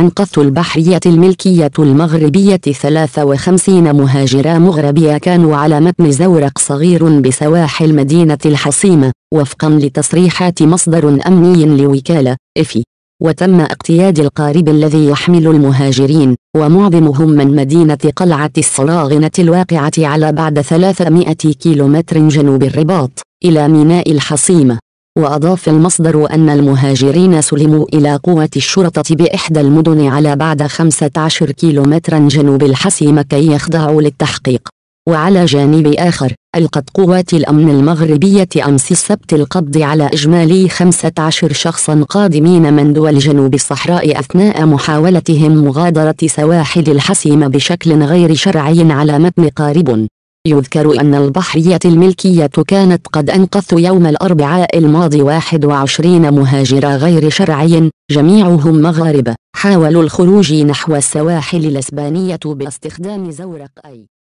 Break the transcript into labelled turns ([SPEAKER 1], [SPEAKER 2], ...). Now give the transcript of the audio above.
[SPEAKER 1] أنقذت البحرية الملكية المغربية 53 مهاجرا مغربية كانوا على متن زورق صغير بسواحل مدينة الحصيمة وفقا لتصريحات مصدر أمني لوكالة إفي وتم اقتياد القارب الذي يحمل المهاجرين ومعظمهم من مدينة قلعة الصراغنة الواقعة على بعد 300 كيلومتر جنوب الرباط إلى ميناء الحصيمة وأضاف المصدر أن المهاجرين سلموا إلى قوة الشرطة بإحدى المدن على بعد 15 كيلومترا جنوب الحسيمة كي يخضعوا للتحقيق وعلى جانب آخر ألقت قوات الأمن المغربية أمس السبت القبض على إجمالي 15 شخصا قادمين من دول جنوب الصحراء أثناء محاولتهم مغادرة سواحل الحسيمة بشكل غير شرعي على متن قارب يذكر أن البحرية الملكية كانت قد أنقذت يوم الأربعاء الماضي 21 مهاجر غير شرعي جميعهم مغاربة حاولوا الخروج نحو السواحل الإسبانية باستخدام زورق أي